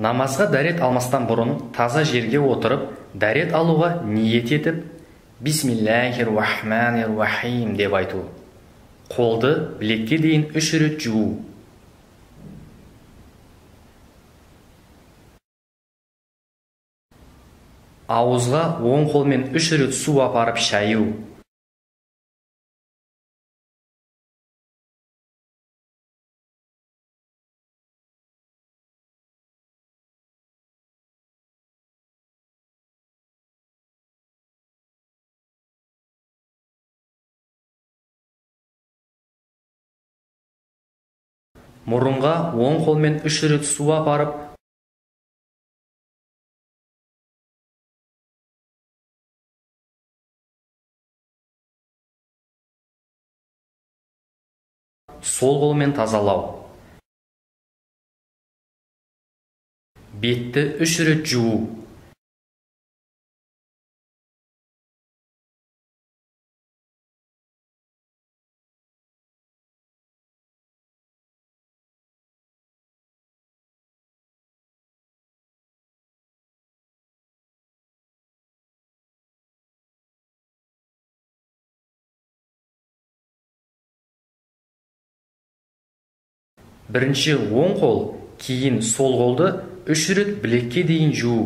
намазға дәрет алмастан бұрын таза жерге отырып дәрет алуға ниет етіп бисмиллахи рахмани рахим деп айту қолды білекке дейін үш рет жуу ауызға оң қолмен үш рет су апарып шаю мұрынға оң қолмен үш рет су апарып сол қолмен тазалау бетті үш рет жуу бірінші оң қол кейін сол қолды үш рет білекке дейін жуу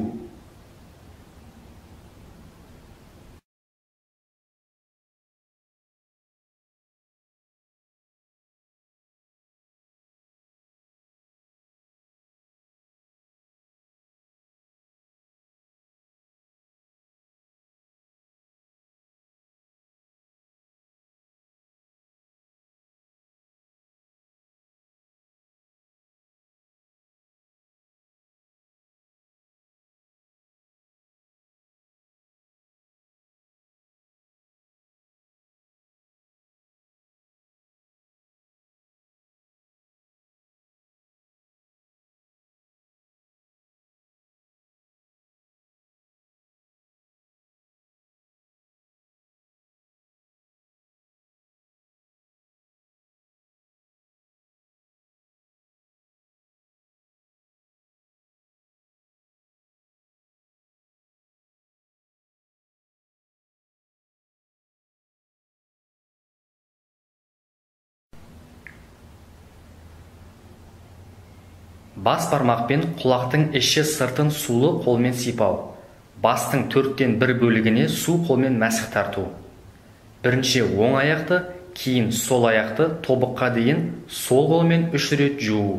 бас бармақпен құлақтың іші сыртын сулы қолмен сипау бастың төрттен бір бөлігіне су қолмен мәсіх тарту бірінші оң аяқты кейін сол аяқты тобыққа дейін сол қолмен үш рет жуу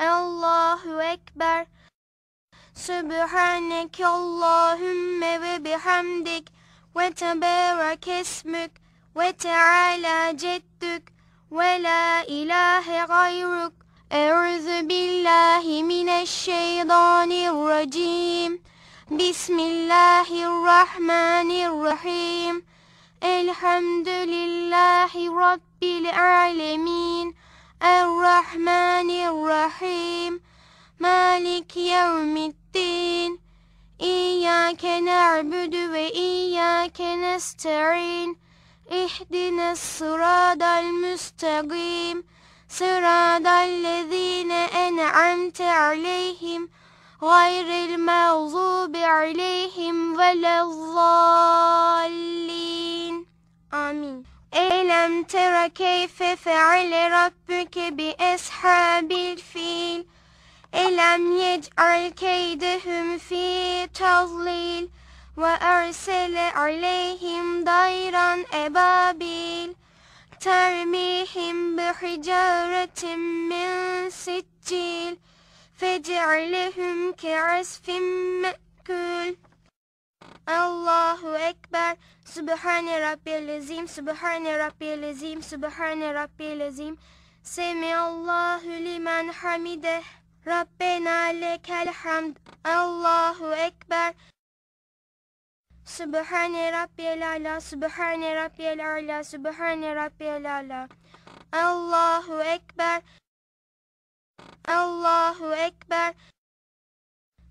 Allahu Ekber. Sübhaneke Allahümme ve bihamdik ve teberek esmük ve teala ceddük ve la ilahe gayruk. Euzu billahi mineşşeytanirracim. Bismillahirrahmanirrahim. Elhamdülillahi Rabbil alemin. Errahmanirrahim Malik yevmiddin İyyâke na'budu ve iyyâke nesta'in İhdine sıradal müstagim Sıradal lezine en'amte aleyhim Gayril mağzubi aleyhim ve lezzallin Amin Elem tera keyfe feale rabbüke bi eshabil fil Elem yec'al keydehüm fi tazlil Ve ersele aleyhim dayran ebabil Termihim bi hicaretim min siccil Fece'lehüm ke asfim me'til Sübhane Rabbiyel Azim, Sübhane Rabbiyel Azim, Sübhane Rabbiyel Azim. Semiallahu limen hamide. Rabbena lekel hamd. Allahu Ekber. Sübhane Rabbiyel Ala, Sübhane Rabbiyel Ala, Sübhane Rabbiyel Ala. Allahu Ekber. Allahu Ekber.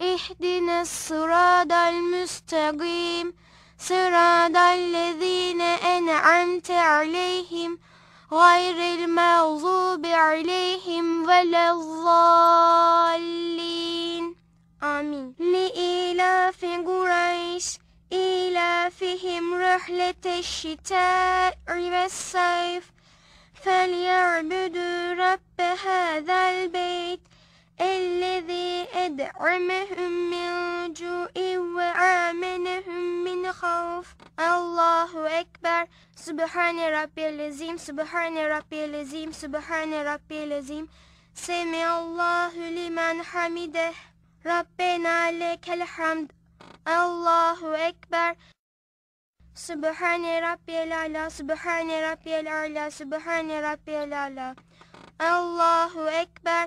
اهدنا الصراط المستقيم صراط الذين أنعمت عليهم غير المغضوب عليهم ولا الضالين آمين لإلاف قريش إلافهم رحلة الشتاء والصيف فليعبدوا ve amehum min cu'in ve amenehum min havf. Allahu Ekber. Sübhane Rabbil Azim, Sübhane Rabbil Azim, Sübhane Rabbil Azim. Semi Allahu limen hamideh. Rabbena lekel hamd. Allahu Ekber. Sübhane Rabbiyel Ala, Sübhane Rabbiyel Ala, Sübhane Rabbiyel Ala. Allahu Ekber.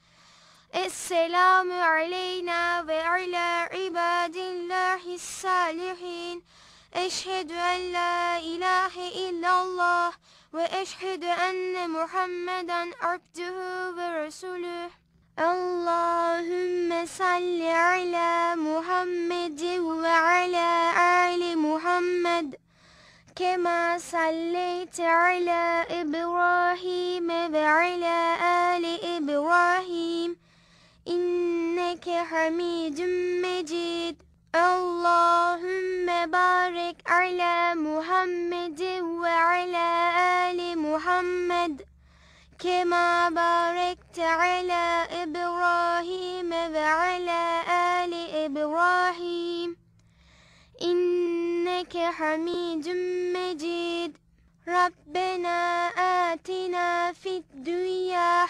Esselamu aleyna ve ala ibadillahi salihin. Eşhedü en la ilahe illallah ve eşhedü enne Muhammeden abdühü ve resulüh. Allahümme salli ala Muhammed ve ala ali Muhammed. Kema كما صليت على ve وعلى آل إبراهيم إنك حميد مجيد اللهم بارك على محمد وعلى آل محمد كما باركت على إبراهيم وعلى آل إبراهيم إنك حميد مجيد ربنا آتنا في الدنيا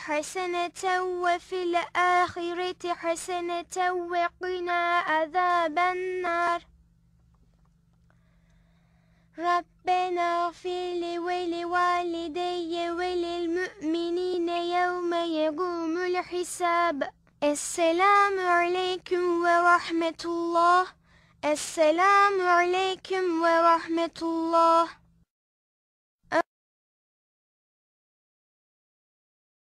حسنة وفي الآخرة حسنة وقنا عذاب النار ربنا اغفر لي ولوالدي وللمؤمنين يوم يقوم الحساب السلام عليكم ورحمة الله السلام عليكم ورحمة الله